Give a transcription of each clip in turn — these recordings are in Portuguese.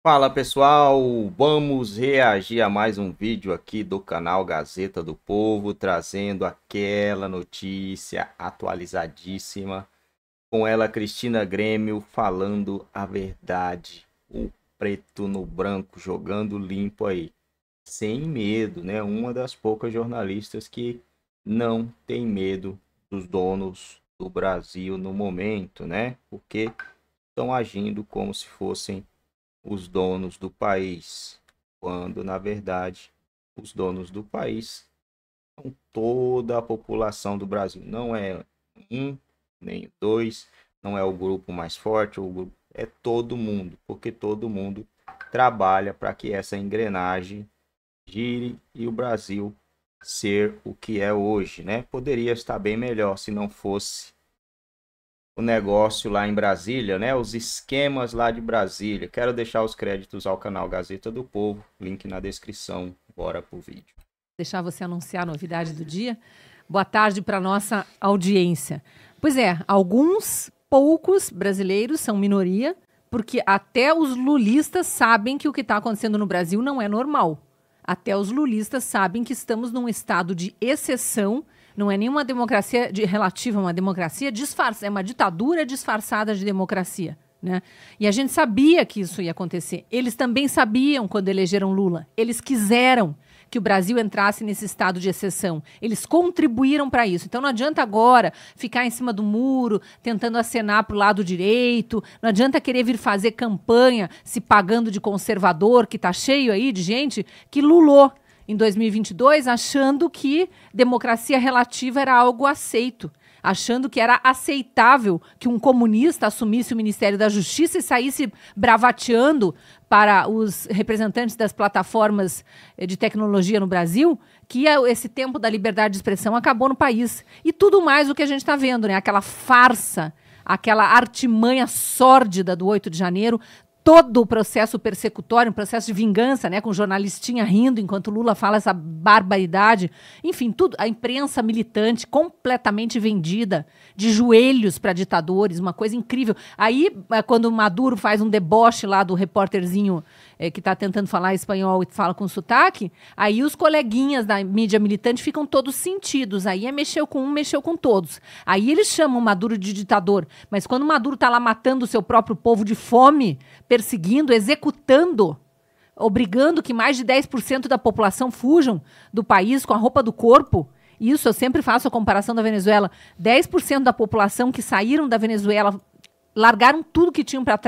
Fala pessoal, vamos reagir a mais um vídeo aqui do canal Gazeta do Povo, trazendo aquela notícia atualizadíssima com ela Cristina Grêmio falando a verdade, o preto no branco jogando limpo aí, sem medo, né? Uma das poucas jornalistas que não tem medo dos donos do Brasil no momento, né? Porque estão agindo como se fossem os donos do país, quando na verdade os donos do país são toda a população do Brasil. Não é um, nem dois, não é o grupo mais forte, o grupo é todo mundo, porque todo mundo trabalha para que essa engrenagem gire e o Brasil ser o que é hoje, né? Poderia estar bem melhor se não fosse o negócio lá em Brasília, né? Os esquemas lá de Brasília. Quero deixar os créditos ao canal Gazeta do Povo, link na descrição. Bora pro vídeo. Deixar você anunciar a novidade do dia. Boa tarde para nossa audiência. Pois é, alguns poucos brasileiros são minoria, porque até os lulistas sabem que o que está acontecendo no Brasil não é normal. Até os lulistas sabem que estamos num estado de exceção não é nenhuma democracia de, relativa, uma democracia disfarçada, é uma ditadura disfarçada de democracia. Né? E a gente sabia que isso ia acontecer. Eles também sabiam quando elegeram Lula. Eles quiseram que o Brasil entrasse nesse estado de exceção. Eles contribuíram para isso. Então não adianta agora ficar em cima do muro, tentando acenar para o lado direito, não adianta querer vir fazer campanha se pagando de conservador, que está cheio aí de gente que lulou em 2022 achando que democracia relativa era algo aceito, achando que era aceitável que um comunista assumisse o Ministério da Justiça e saísse bravateando para os representantes das plataformas eh, de tecnologia no Brasil que é esse tempo da liberdade de expressão acabou no país. E tudo mais o que a gente está vendo, né? Aquela farsa aquela artimanha sórdida do 8 de janeiro, todo o processo persecutório, um processo de vingança, né, com jornalistinha rindo enquanto Lula fala essa barbaridade. Enfim, tudo, a imprensa militante completamente vendida, de joelhos para ditadores, uma coisa incrível. Aí, eh, quando Maduro faz um deboche lá do repórterzinho é, que está tentando falar espanhol e fala com sotaque, aí os coleguinhas da mídia militante ficam todos sentidos. Aí é mexeu com um, mexeu com todos. Aí eles chamam Maduro de ditador. Mas quando Maduro está lá matando o seu próprio povo de fome, perseguindo, executando, obrigando que mais de 10% da população fujam do país com a roupa do corpo. Isso eu sempre faço a comparação da Venezuela. 10% da população que saíram da Venezuela largaram tudo que tinham para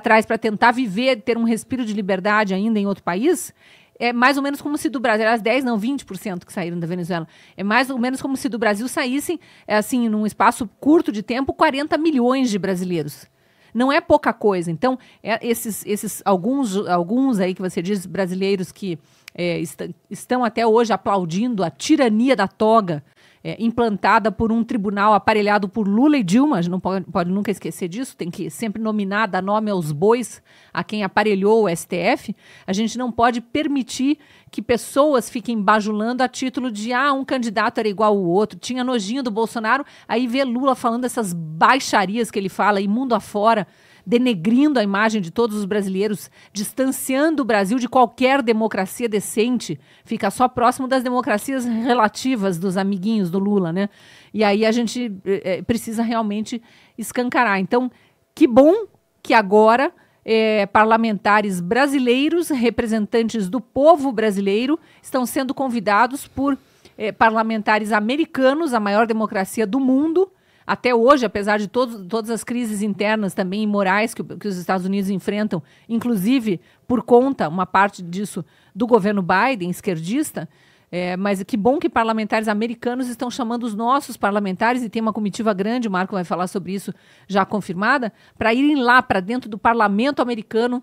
trás para tentar viver, ter um respiro de liberdade ainda em outro país, é mais ou menos como se do Brasil, as 10, não, 20% que saíram da Venezuela. É mais ou menos como se do Brasil saíssem, é assim, num espaço curto de tempo, 40 milhões de brasileiros. Não é pouca coisa. Então, é esses, esses alguns, alguns aí que você diz, brasileiros que é, est estão até hoje aplaudindo a tirania da toga é, implantada por um tribunal aparelhado por Lula e Dilma, a gente não pode, pode nunca esquecer disso, tem que sempre nominar, dar nome aos bois a quem aparelhou o STF. A gente não pode permitir que pessoas fiquem bajulando a título de ah, um candidato era igual ao outro, tinha nojinho do Bolsonaro, aí vê Lula falando essas baixarias que ele fala, imundo afora. fora denegrindo a imagem de todos os brasileiros, distanciando o Brasil de qualquer democracia decente. Fica só próximo das democracias relativas dos amiguinhos do Lula, né? E aí a gente é, precisa realmente escancarar. Então, que bom que agora é, parlamentares brasileiros, representantes do povo brasileiro, estão sendo convidados por é, parlamentares americanos, a maior democracia do mundo, até hoje, apesar de todo, todas as crises internas também e morais que, que, os Estados Unidos enfrentam, inclusive por conta, uma parte disso, do governo Biden, esquerdista, é, mas que bom que parlamentares americanos estão chamando os nossos parlamentares, e tem uma comitiva grande, o Marco vai falar sobre isso já confirmada, para irem lá para dentro do parlamento americano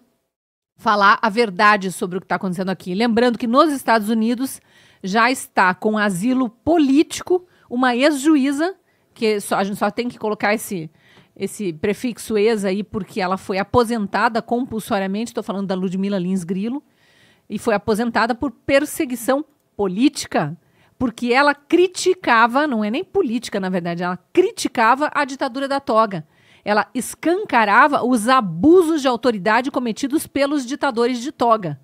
falar a verdade sobre o que está acontecendo aqui. Lembrando que nos Estados Unidos já está com asilo político uma ex-juíza que só, a gente só tem que colocar esse esse prefixo ex aí porque ela foi aposentada compulsoriamente, estou falando da Ludmila Lins Grilo, e foi aposentada por perseguição política, porque ela criticava, não é nem política na verdade, ela criticava a ditadura da toga. Ela escancarava os abusos de autoridade cometidos pelos ditadores de toga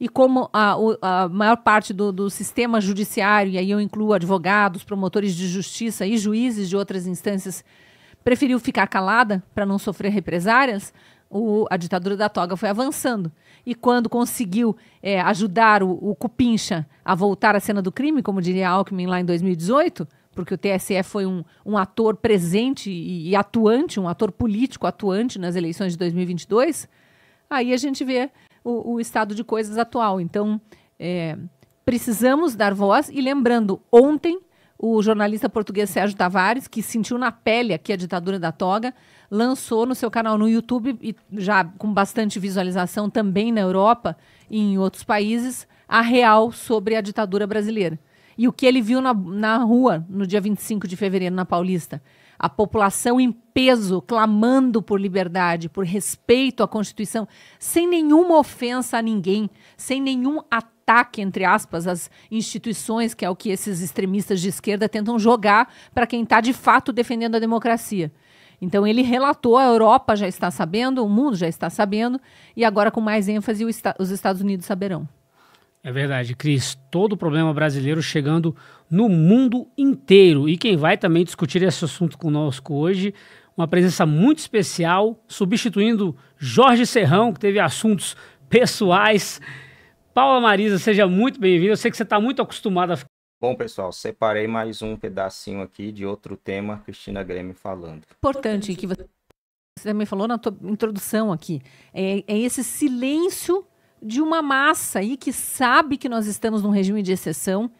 e como a, a maior parte do, do, sistema judiciário, e aí eu incluo advogados, promotores de justiça e juízes de outras instâncias, preferiu ficar calada para não sofrer represárias, o, a ditadura da toga foi avançando. E quando conseguiu é, ajudar o, o Cupincha a voltar à cena do crime, como diria Alckmin lá em 2018, porque o TSE foi um, um ator presente e, e atuante, um ator político atuante nas eleições de 2022, aí a gente vê o, o estado de coisas atual. Então, é, precisamos dar voz. E lembrando, ontem o jornalista português Sérgio Tavares, que sentiu na pele aqui a ditadura da toga, lançou no seu canal no YouTube, e já com bastante visualização também na Europa e em outros países, a real sobre a ditadura brasileira. E o que ele viu na, na rua no dia 25 de fevereiro na Paulista a população em peso clamando por liberdade, por respeito à Constituição, sem nenhuma ofensa a ninguém, sem nenhum ataque, entre aspas, às instituições, que é o que esses extremistas de esquerda tentam jogar para quem está de fato defendendo a democracia. Então ele relatou, a Europa já está sabendo, o mundo já está sabendo, e agora com mais ênfase os Estados Unidos saberão. É verdade, Cris. Todo o problema brasileiro chegando no mundo inteiro. E quem vai também discutir esse assunto conosco hoje, uma presença muito especial, substituindo Jorge Serrão, que teve assuntos pessoais. Paula Marisa, seja muito bem-vinda. Eu sei que você está muito acostumada a ficar. Bom, pessoal, separei mais um pedacinho aqui de outro tema, Cristina Grêmio falando. Importante que você também falou na tua introdução aqui, é, é esse silêncio de uma massa aí que sabe que nós estamos num regime de exceção,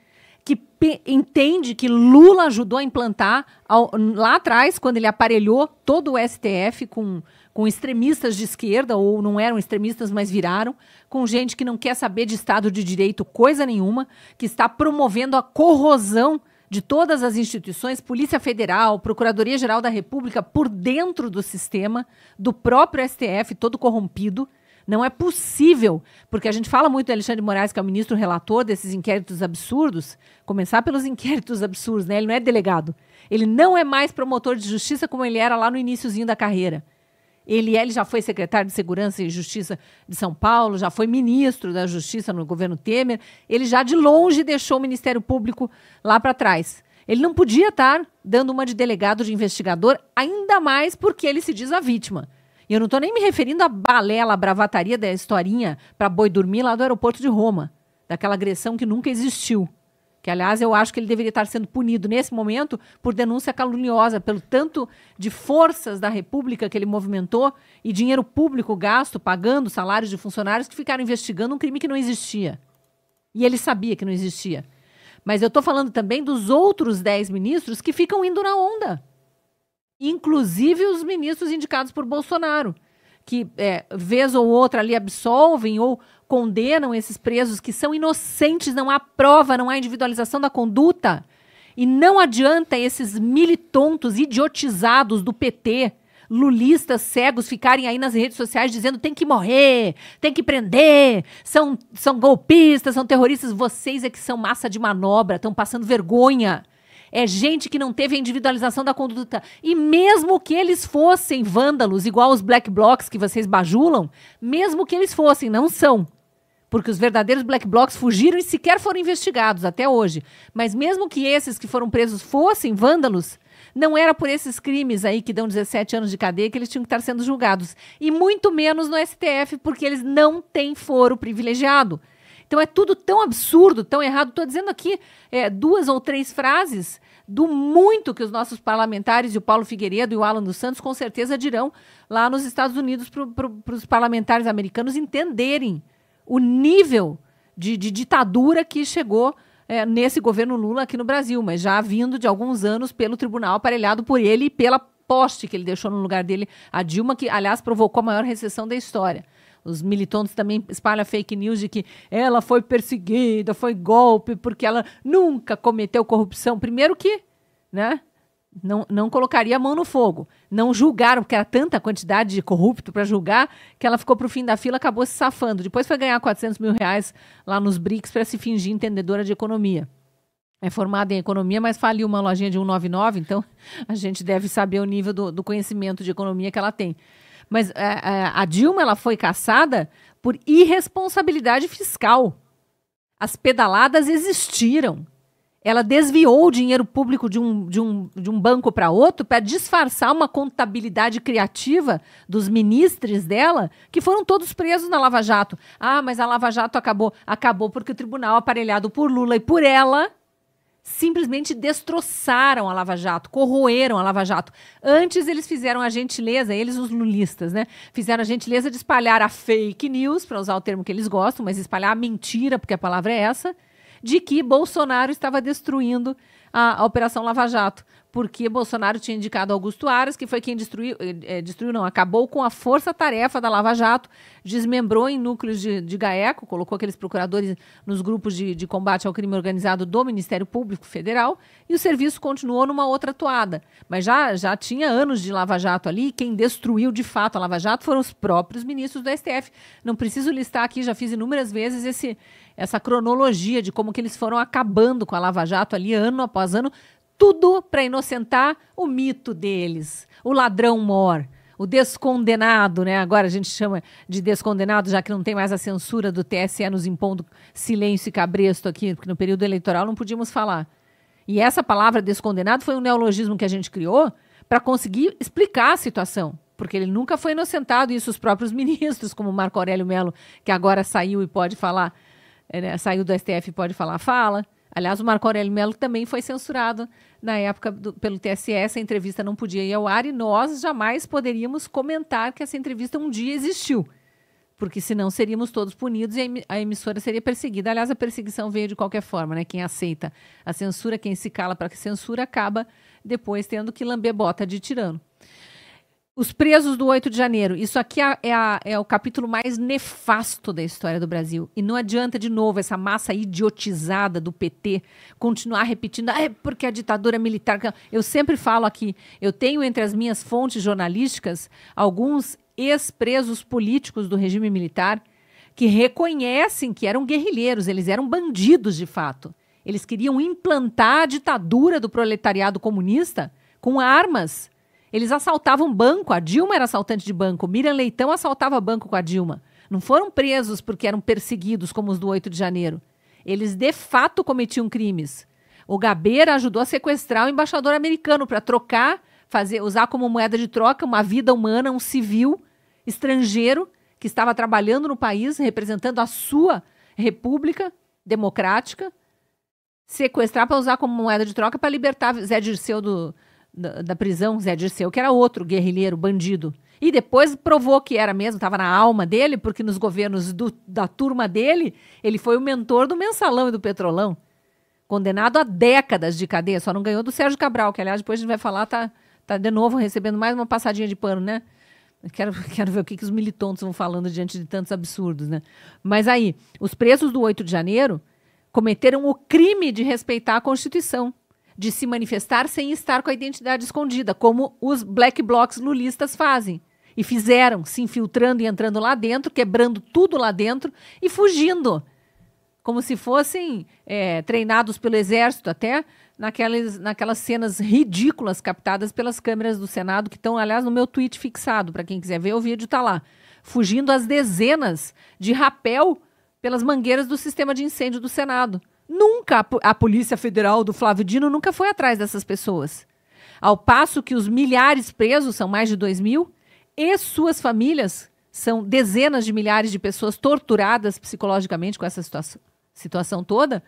que entende que Lula ajudou a implantar ao, lá atrás, quando ele aparelhou todo o STF com, com extremistas de esquerda, ou não eram extremistas, mas viraram, com gente que não quer saber de Estado de Direito coisa nenhuma, que está promovendo a corrosão de todas as instituições, Polícia Federal, Procuradoria Geral da República, por dentro do sistema, do próprio STF todo corrompido não é possível, porque a gente fala muito do Alexandre de Moraes, que é o ministro relator desses inquéritos absurdos, começar pelos inquéritos absurdos, né? Ele não é delegado. Ele não é mais promotor de justiça como ele era lá no iníciozinho da carreira. Ele, é, ele já foi secretário de Segurança e Justiça de São Paulo, já foi ministro da Justiça no governo Temer. Ele já de longe deixou o Ministério Público lá para trás. Ele não podia estar dando uma de delegado de investigador, ainda mais porque ele se diz a vítima. E eu não estou nem me referindo à balela, à bravataria da historinha para boi dormir lá do aeroporto de Roma, daquela agressão que nunca existiu. Que, aliás, eu acho que ele deveria estar sendo punido nesse momento por denúncia caluniosa, pelo tanto de forças da República que ele movimentou e dinheiro público gasto, pagando salários de funcionários que ficaram investigando um crime que não existia. E ele sabia que não existia. Mas eu estou falando também dos outros dez ministros que ficam indo na onda inclusive os ministros indicados por Bolsonaro, que é, vez ou outra ali absolvem ou condenam esses presos que são inocentes, não há prova, não há individualização da conduta. E não adianta esses militontos idiotizados do PT, lulistas cegos, ficarem aí nas redes sociais dizendo tem que morrer, tem que prender, são, são golpistas, são terroristas. Vocês é que são massa de manobra, estão passando vergonha. É gente que não teve a individualização da conduta. E mesmo que eles fossem vândalos, igual os black blocs que vocês bajulam, mesmo que eles fossem, não são. Porque os verdadeiros black blocs fugiram e sequer foram investigados até hoje. Mas mesmo que esses que foram presos fossem vândalos, não era por esses crimes aí que dão 17 anos de cadeia que eles tinham que estar sendo julgados. E muito menos no STF, porque eles não têm foro privilegiado. Então é tudo tão absurdo, tão errado. Estou dizendo aqui é, duas ou três frases do muito que os nossos parlamentares, e o Paulo Figueiredo e o Alan dos Santos, com certeza dirão lá nos Estados Unidos para os parlamentares americanos entenderem o nível de, de ditadura que chegou é, nesse governo Lula aqui no Brasil, mas já vindo de alguns anos pelo tribunal aparelhado por ele e pela poste que ele deixou no lugar dele, a Dilma, que, aliás, provocou a maior recessão da história. Os militantes também espalham fake news de que ela foi perseguida, foi golpe, porque ela nunca cometeu corrupção. Primeiro que, né? Não, não colocaria a mão no fogo. Não julgaram, porque era tanta quantidade de corrupto para julgar, que ela ficou para o fim da fila, acabou se safando. Depois foi ganhar 400 mil reais lá nos BRICS para se fingir entendedora de economia. É formada em economia, mas faliu uma lojinha de 199, então a gente deve saber o nível do, do conhecimento de economia que ela tem. Mas a, é, é, a Dilma ela foi caçada por irresponsabilidade fiscal. As pedaladas existiram. Ela desviou o dinheiro público de um, de um, de um banco para outro para disfarçar uma contabilidade criativa dos ministros dela, que foram todos presos na Lava Jato. Ah, mas a Lava Jato acabou. Acabou porque o tribunal, aparelhado por Lula e por ela, simplesmente destroçaram a Lava Jato, corroeram a Lava Jato. Antes eles fizeram a gentileza, eles os lulistas, né? Fizeram a gentileza de espalhar a fake news, para usar o termo que eles gostam, mas espalhar a mentira, porque a palavra é essa, de que Bolsonaro estava destruindo a, a Operação Lava Jato, porque Bolsonaro tinha indicado Augusto Aras, que foi quem destruiu, é, destruiu não, acabou com a força-tarefa da Lava Jato, desmembrou em núcleos de, de GAECO, colocou aqueles procuradores nos grupos de, de combate ao crime organizado do Ministério Público Federal, e o serviço continuou numa outra toada. Mas já, já tinha anos de Lava Jato ali, quem destruiu de fato a Lava Jato foram os próprios ministros do STF. Não preciso listar aqui, já fiz inúmeras vezes esse, essa cronologia de como que eles foram acabando com a Lava Jato ali ano após vazando tudo para inocentar o mito deles, o ladrão mor, o descondenado, né? Agora a gente chama de descondenado, já que não tem mais a censura do TSE nos impondo silêncio e cabresto aqui, porque no período eleitoral não podíamos falar. E essa palavra descondenado foi um neologismo que a gente criou para conseguir explicar a situação, porque ele nunca foi inocentado, e isso os próprios ministros, como Marco Aurélio Melo, que agora saiu e pode falar, é, né? saiu do STF e pode falar, fala. Aliás, o Marco Aurélio Melo também foi censurado na época do, pelo TSE. Essa entrevista não podia ir ao ar e nós jamais poderíamos comentar que essa entrevista um dia existiu, porque senão seríamos todos punidos e a emissora seria perseguida. Aliás, a perseguição veio de qualquer forma, né? Quem aceita a censura, quem se cala para que censura, acaba depois tendo que lamber bota de tirano. Os presos do 8 de janeiro. Isso aqui é, é, a, é, o capítulo mais nefasto da história do Brasil. E não adianta, de novo, essa massa idiotizada do PT continuar repetindo, ah, é porque a ditadura militar. Eu sempre falo aqui, eu tenho entre as minhas fontes jornalísticas alguns ex-presos políticos do regime militar que reconhecem que eram guerrilheiros, eles eram bandidos de fato. Eles queriam implantar a ditadura do proletariado comunista com armas eles assaltavam banco, a Dilma era assaltante de banco, Miriam Leitão assaltava banco com a Dilma. Não foram presos porque eram perseguidos, como os do 8 de janeiro. Eles de fato cometiam crimes. O Gabeira ajudou a sequestrar o embaixador americano para trocar, fazer, usar como moeda de troca uma vida humana, um civil estrangeiro que estava trabalhando no país, representando a sua república democrática, sequestrar para usar como moeda de troca para libertar Zé Dirceu do, da, prisão, Zé Dirceu, que era outro guerrilheiro, bandido. E depois provou que era mesmo, estava na alma dele, porque nos governos do, da turma dele, ele foi o mentor do mensalão e do petrolão. Condenado a décadas de cadeia, só não ganhou do Sérgio Cabral, que aliás depois a gente vai falar, tá, tá de novo recebendo mais uma passadinha de pano, né? Quero, quero ver o que, que os militantes vão falando diante de tantos absurdos, né? Mas aí, os presos do 8 de janeiro cometeram o crime de respeitar a Constituição de se manifestar sem estar com a identidade escondida, como os black blocs lulistas fazem. E fizeram, se infiltrando e entrando lá dentro, quebrando tudo lá dentro e fugindo. Como se fossem é, treinados pelo exército, até naquelas, naquelas cenas ridículas captadas pelas câmeras do Senado, que estão, aliás, no meu tweet fixado. Para quem quiser ver, o vídeo está lá. Fugindo às dezenas de rapel pelas mangueiras do sistema de incêndio do Senado. Nunca a Polícia Federal do Flávio Dino nunca foi atrás dessas pessoas. Ao passo que os milhares presos, são mais de 2 mil, e suas famílias, são dezenas de milhares de pessoas torturadas psicologicamente com essa situação, situação toda,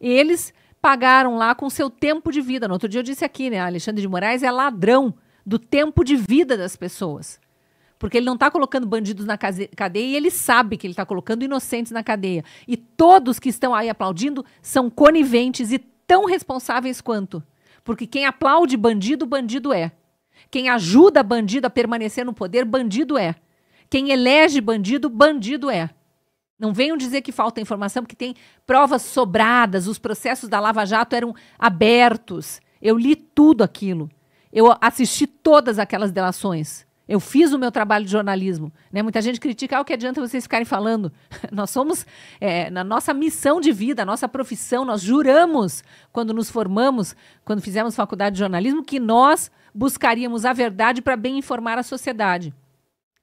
eles pagaram lá com seu tempo de vida. No outro dia eu disse aqui, né? Alexandre de Moraes é ladrão do tempo de vida das pessoas. Porque ele não está colocando bandidos na cadeia e ele sabe que ele está colocando inocentes na cadeia. E todos que estão aí aplaudindo são coniventes e tão responsáveis quanto. Porque quem aplaude bandido, bandido é. Quem ajuda bandido a permanecer no poder, bandido é. Quem elege bandido, bandido é. Não venham dizer que falta informação, porque tem provas sobradas, os processos da Lava Jato eram abertos. Eu li tudo aquilo. Eu assisti todas aquelas delações. Eu fiz o meu trabalho de jornalismo. Né? Muita gente critica, ah, o que adianta vocês ficarem falando? nós somos, é, na nossa missão de vida, nossa profissão, nós juramos, quando nos formamos, quando fizemos faculdade de jornalismo, que nós buscaríamos a verdade para bem informar a sociedade.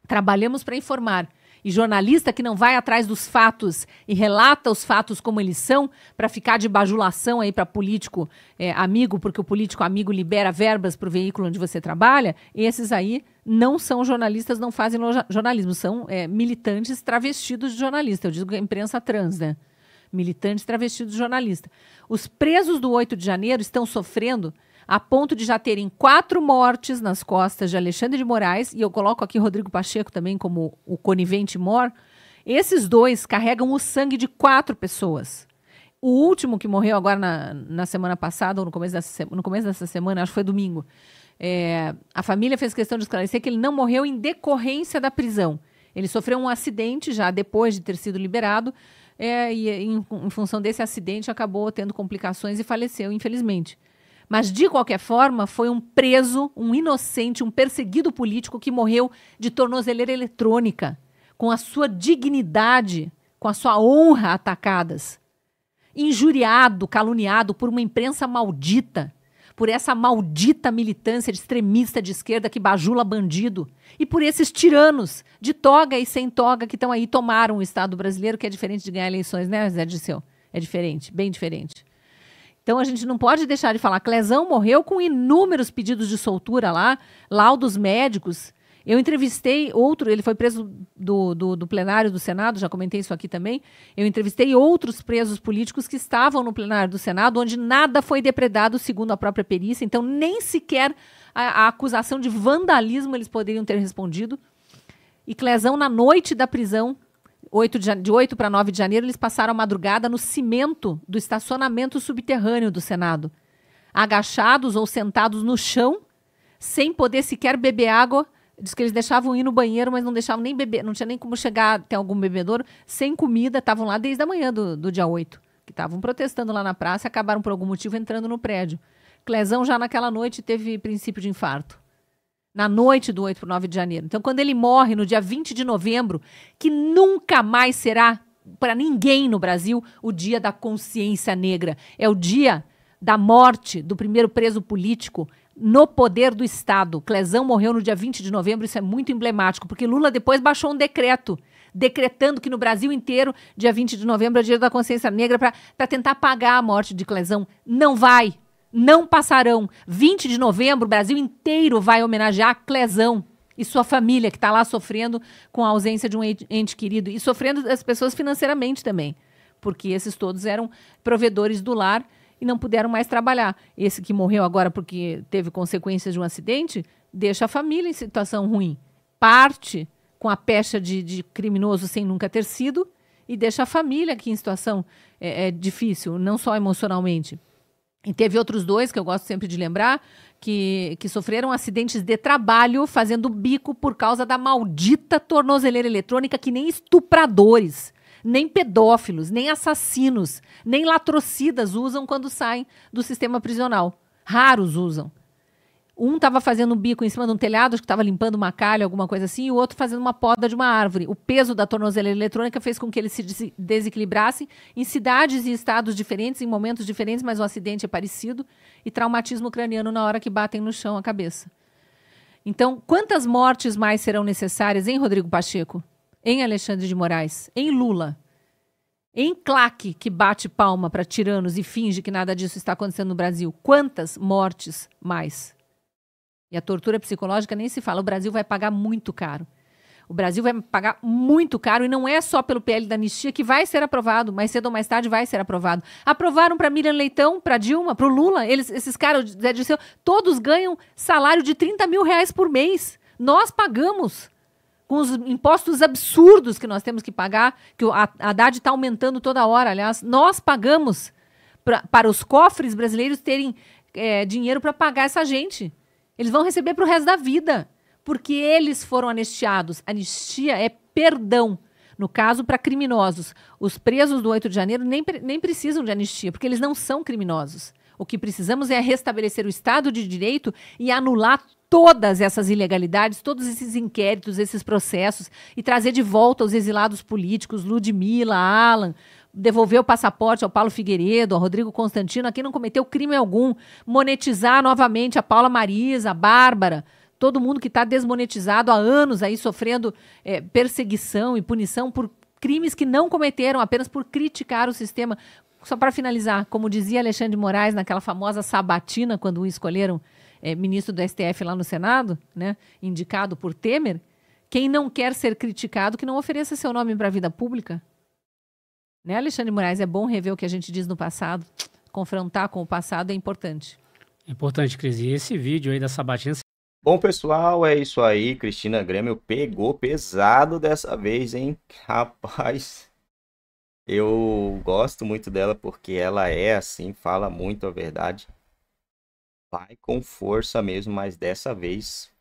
Trabalhamos para informar e jornalista que não vai atrás dos fatos e relata os fatos como eles são, para ficar de bajulação aí para político é, amigo, porque o político amigo libera verbas para o veículo onde você trabalha, esses aí não são jornalistas, não fazem jornalismo, são é, militantes travestidos de jornalista. Eu digo imprensa trans, né? Militantes travestidos de jornalista. Os presos do 8 de janeiro estão sofrendo a ponto de já terem quatro mortes nas costas de Alexandre de Moraes, e eu coloco aqui Rodrigo Pacheco também como o conivente mor, esses dois carregam o sangue de quatro pessoas. O último que morreu agora na, na semana passada, ou no começo, dessa, no começo dessa semana, acho que foi domingo, é, a família fez questão de esclarecer que ele não morreu em decorrência da prisão. Ele sofreu um acidente já depois de ter sido liberado, é, e em, em função desse acidente acabou tendo complicações e faleceu, infelizmente. Mas, de qualquer forma, foi um preso, um inocente, um perseguido político que morreu de tornozeleira eletrônica, com a sua dignidade, com a sua honra atacadas. Injuriado, caluniado por uma imprensa maldita, por essa maldita militância de extremista de esquerda que bajula bandido, e por esses tiranos de toga e sem toga que estão aí tomaram o Estado brasileiro, que é diferente de ganhar eleições, né, Zé Disseu? É diferente, bem diferente. Então a gente não pode deixar de falar. Clezão morreu com inúmeros pedidos de soltura lá, laudos médicos. Eu entrevistei outro, ele foi preso do, do, do plenário do Senado, já comentei isso aqui também. Eu entrevistei outros presos políticos que estavam no plenário do Senado, onde nada foi depredado, segundo a própria perícia. Então, nem sequer a, a acusação de vandalismo eles poderiam ter respondido. E Clezão, na noite da prisão, 8 de, de 8 para 9 de janeiro, eles passaram a madrugada no cimento do estacionamento subterrâneo do Senado, agachados ou sentados no chão, sem poder sequer beber água. Diz que eles deixavam ir no banheiro, mas não deixavam nem beber, não tinha nem como chegar até algum bebedouro, sem comida, estavam lá desde a manhã do, do dia 8, que estavam protestando lá na praça e acabaram por algum motivo entrando no prédio. Clezão já naquela noite teve princípio de infarto na noite do 8 para o 9 de janeiro. Então, quando ele morre no dia 20 de novembro, que nunca mais será para ninguém no Brasil o dia da consciência negra, é o dia da morte do primeiro preso político no poder do Estado. Clezão morreu no dia 20 de novembro, isso é muito emblemático, porque Lula depois baixou um decreto decretando que no Brasil inteiro, dia 20 de novembro, é o dia da consciência negra para tentar pagar a morte de Clezão. Não vai, não passarão. 20 de novembro, o Brasil inteiro vai homenagear Clezão e sua família que está lá sofrendo com a ausência de um ente querido e sofrendo as pessoas financeiramente também, porque esses todos eram provedores do lar e não puderam mais trabalhar. Esse que morreu agora porque teve consequências de um acidente deixa a família em situação ruim. Parte com a pecha de, de criminoso sem nunca ter sido e deixa a família aqui em situação é, é, difícil, não só emocionalmente. E teve outros dois que eu gosto sempre de lembrar, que, que sofreram acidentes de trabalho fazendo bico por causa da maldita tornozeleira eletrônica, que nem estupradores, nem pedófilos, nem assassinos, nem latrocidas usam quando saem do sistema prisional. Raros usam. Um estava fazendo um bico em cima de um telhado, acho que estava limpando uma calha, alguma coisa assim, e o outro fazendo uma poda de uma árvore. O peso da tornozela eletrônica fez com que eles se desequilibrassem em cidades e estados diferentes, em momentos diferentes, mas o acidente é parecido, e traumatismo craniano na hora que batem no chão a cabeça. Então, quantas mortes mais serão necessárias em Rodrigo Pacheco, em Alexandre de Moraes, em Lula? Em claque que bate palma para tiranos e finge que nada disso está acontecendo no Brasil. Quantas mortes mais? E a tortura psicológica nem se fala. O Brasil vai pagar muito caro. O Brasil vai pagar muito caro e não é só pelo PL da anistia que vai ser aprovado, mais cedo ou mais tarde vai ser aprovado. Aprovaram para Miriam Leitão, para Dilma, para o Lula, eles, esses caras, Zé Dirceu, todos ganham salário de 30 mil reais por mês. Nós pagamos com os impostos absurdos que nós temos que pagar, que a Haddad está aumentando toda hora, aliás, nós pagamos pra, para os cofres brasileiros terem é, dinheiro para pagar essa gente. Eles vão receber para o resto da vida, porque eles foram anistiados. Anistia é perdão. No caso, para criminosos. Os presos do 8 de janeiro nem, nem precisam de anistia, porque eles não são criminosos. O que precisamos é restabelecer o Estado de Direito e anular todas essas ilegalidades, todos esses inquéritos, esses processos e trazer de volta os exilados políticos, Ludmila, Alan, devolver o passaporte ao Paulo Figueiredo, ao Rodrigo Constantino, a quem não cometeu crime algum, monetizar novamente a Paula Marisa, a Bárbara, todo mundo que está desmonetizado há anos aí sofrendo é, perseguição e punição por crimes que não cometeram, apenas por criticar o sistema. Só para finalizar, como dizia Alexandre de Moraes naquela famosa sabatina, quando o escolheram é, ministro do STF lá no Senado, né, indicado por Temer, quem não quer ser criticado, que não ofereça seu nome para a vida pública. Né, Alexandre Moraes? É bom rever o que a gente diz no passado. Confrontar com o passado é importante. É importante, Cris. E esse vídeo aí da sabatina. Bom, pessoal, é isso aí. Cristina Grêmio pegou pesado dessa vez, hein? Rapaz. Eu gosto muito dela porque ela é assim, fala muito a verdade. Vai com força mesmo, mas dessa vez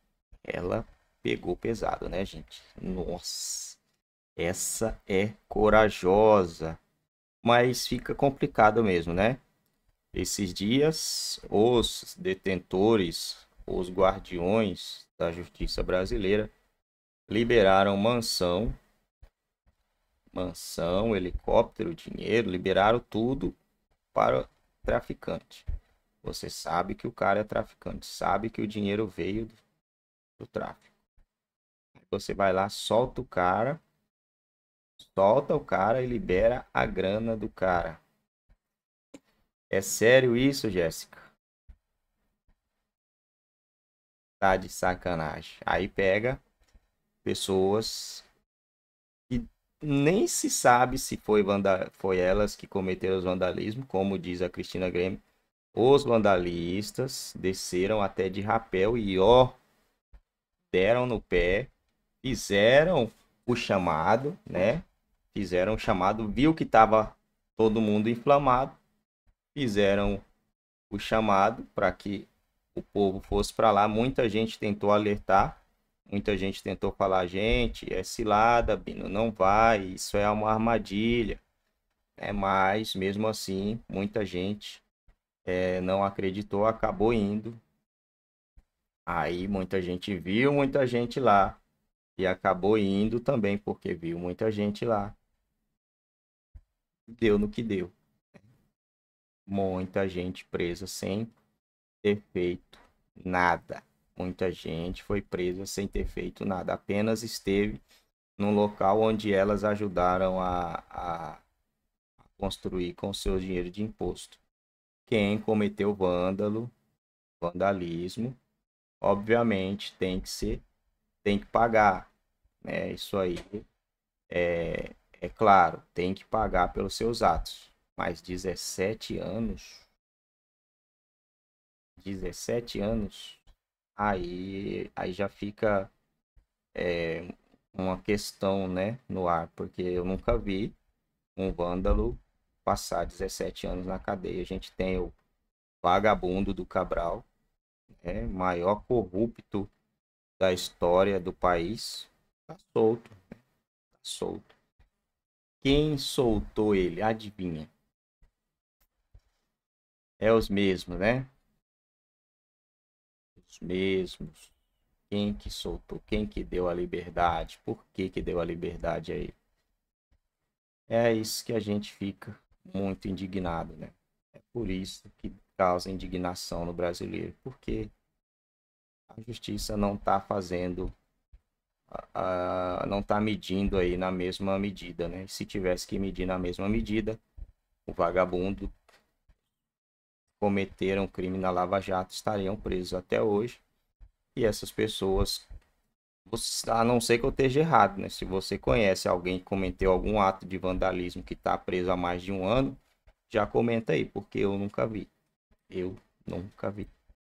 ela pegou pesado, né, gente? Nossa. Essa é corajosa. Mas fica complicado mesmo, né? Esses dias, os detentores, os guardiões da justiça brasileira liberaram mansão, mansão, helicóptero, dinheiro, liberaram tudo para traficante. Você sabe que o cara é traficante, sabe que o dinheiro veio do, do tráfico. Você vai lá, solta o cara, Solta o cara e libera a grana do cara. É sério isso, Jéssica? Tá de sacanagem. Aí pega pessoas que nem se sabe se foi, vanda... foi elas que cometeram os vandalismos, como diz a Cristina Grêmio. Os vandalistas desceram até de rapel e ó, deram no pé, fizeram o chamado, né? fizeram um chamado, viu que estava todo mundo inflamado, fizeram o chamado para que o povo fosse para lá. Muita gente tentou alertar, muita gente tentou falar: gente, é cilada, Bino, não vai, isso é uma armadilha. É, mas mesmo assim, muita gente é, não acreditou, acabou indo. Aí muita gente viu muita gente lá e acabou indo também porque viu muita gente lá deu no que deu. Muita gente presa sem ter feito nada. Muita gente foi presa sem ter feito nada. Apenas esteve num local onde elas ajudaram a, a construir com seu dinheiro de imposto. Quem cometeu vândalo, vandalismo, obviamente tem que ser, tem que pagar. Né? Isso aí é, é claro, tem que pagar pelos seus atos. Mas 17 anos. 17 anos. Aí, aí já fica é, uma questão né, no ar, porque eu nunca vi um vândalo passar 17 anos na cadeia. A gente tem o vagabundo do Cabral, né, maior corrupto da história do país, tá solto, né? tá solto. Quem soltou ele? Adivinha? É os mesmos, né? Os mesmos. Quem que soltou? Quem que deu a liberdade? Por que que deu a liberdade a ele? É isso que a gente fica muito indignado, né? É por isso que causa indignação no brasileiro, porque a justiça não está fazendo a, não está medindo aí na mesma medida, né? Se tivesse que medir na mesma medida, o vagabundo cometeram um crime na Lava Jato estariam presos até hoje. E essas pessoas, a não ser que eu esteja errado, né? Se você conhece alguém que cometeu algum ato de vandalismo que está preso há mais de um ano, já comenta aí, porque eu nunca vi. Eu nunca vi.